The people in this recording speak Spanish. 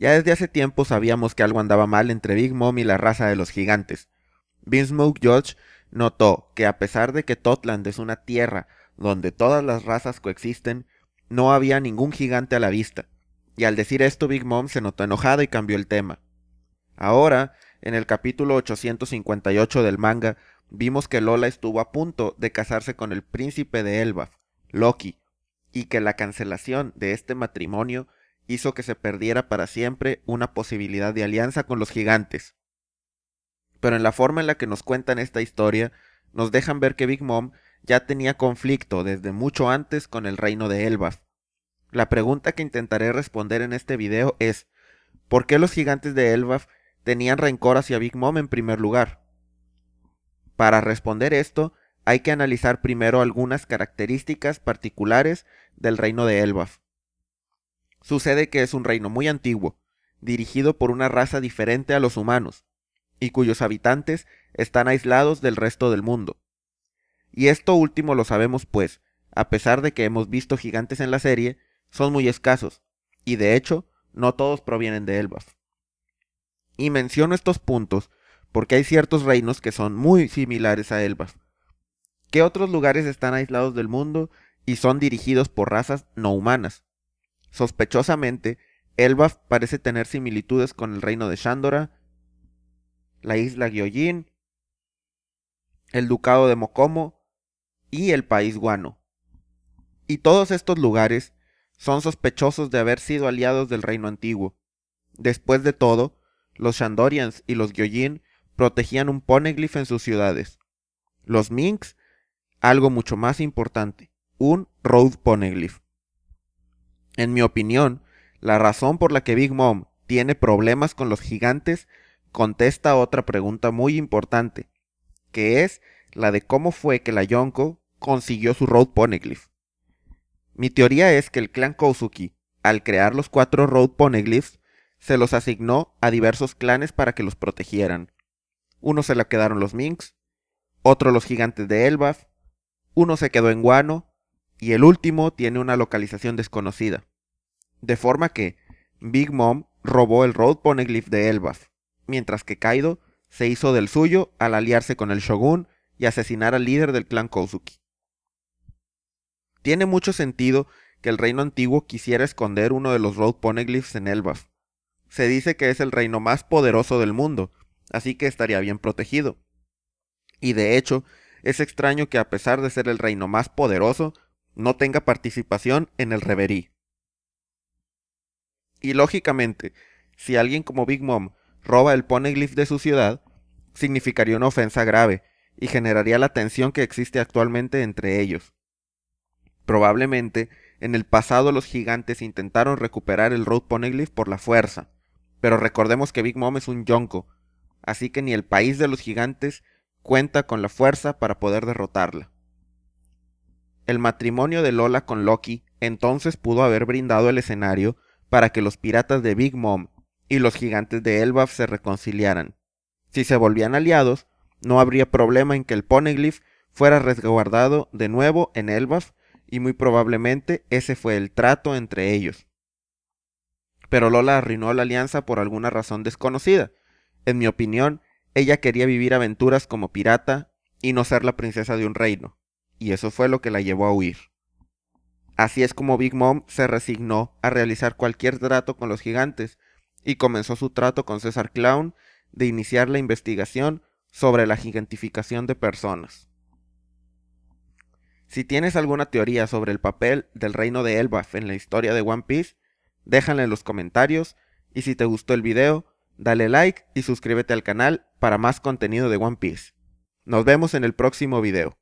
Ya desde hace tiempo sabíamos que algo andaba mal entre Big Mom y la raza de los gigantes. Vinsmoke George notó que a pesar de que Totland es una tierra donde todas las razas coexisten, no había ningún gigante a la vista. Y al decir esto Big Mom se notó enojado y cambió el tema. Ahora, en el capítulo 858 del manga, vimos que Lola estuvo a punto de casarse con el príncipe de Elbaf, Loki, y que la cancelación de este matrimonio hizo que se perdiera para siempre una posibilidad de alianza con los gigantes. Pero en la forma en la que nos cuentan esta historia, nos dejan ver que Big Mom ya tenía conflicto desde mucho antes con el reino de Elbaf. La pregunta que intentaré responder en este video es, ¿por qué los gigantes de Elbaf tenían rencor hacia Big Mom en primer lugar? Para responder esto, hay que analizar primero algunas características particulares del reino de Elbaf. Sucede que es un reino muy antiguo, dirigido por una raza diferente a los humanos, y cuyos habitantes están aislados del resto del mundo. Y esto último lo sabemos pues, a pesar de que hemos visto gigantes en la serie, son muy escasos, y de hecho, no todos provienen de elvas. Y menciono estos puntos porque hay ciertos reinos que son muy similares a elvas. ¿Qué otros lugares están aislados del mundo y son dirigidos por razas no humanas? Sospechosamente, Elbaf parece tener similitudes con el reino de Shandora, la isla Gyojin, el ducado de Mokomo y el país guano. Y todos estos lugares son sospechosos de haber sido aliados del reino antiguo. Después de todo, los Shandorians y los Gyojin protegían un poneglyph en sus ciudades. Los Minks, algo mucho más importante, un road poneglyph. En mi opinión, la razón por la que Big Mom tiene problemas con los gigantes contesta otra pregunta muy importante, que es la de cómo fue que la Yonko consiguió su Road Poneglyph. Mi teoría es que el clan Kousuki, al crear los cuatro Road Poneglyphs, se los asignó a diversos clanes para que los protegieran. Uno se la quedaron los Minks, otro los gigantes de Elbaf, uno se quedó en Guano, y el último tiene una localización desconocida. De forma que Big Mom robó el Road Poneglyph de Elbaf, mientras que Kaido se hizo del suyo al aliarse con el Shogun y asesinar al líder del clan Kozuki. Tiene mucho sentido que el reino antiguo quisiera esconder uno de los Road Poneglyphs en Elbaf. Se dice que es el reino más poderoso del mundo, así que estaría bien protegido. Y de hecho, es extraño que a pesar de ser el reino más poderoso, no tenga participación en el reverí. Y lógicamente, si alguien como Big Mom roba el poneglyph de su ciudad, significaría una ofensa grave y generaría la tensión que existe actualmente entre ellos. Probablemente, en el pasado los gigantes intentaron recuperar el Road Poneglyph por la fuerza, pero recordemos que Big Mom es un yonko, así que ni el país de los gigantes cuenta con la fuerza para poder derrotarla. El matrimonio de Lola con Loki entonces pudo haber brindado el escenario para que los piratas de Big Mom y los gigantes de Elbaf se reconciliaran. Si se volvían aliados, no habría problema en que el Poneglyph fuera resguardado de nuevo en Elbaf y muy probablemente ese fue el trato entre ellos. Pero Lola arruinó la alianza por alguna razón desconocida. En mi opinión, ella quería vivir aventuras como pirata y no ser la princesa de un reino, y eso fue lo que la llevó a huir. Así es como Big Mom se resignó a realizar cualquier trato con los gigantes y comenzó su trato con César Clown de iniciar la investigación sobre la gigantificación de personas. Si tienes alguna teoría sobre el papel del reino de Elbaf en la historia de One Piece, déjala en los comentarios y si te gustó el video, dale like y suscríbete al canal para más contenido de One Piece. Nos vemos en el próximo video.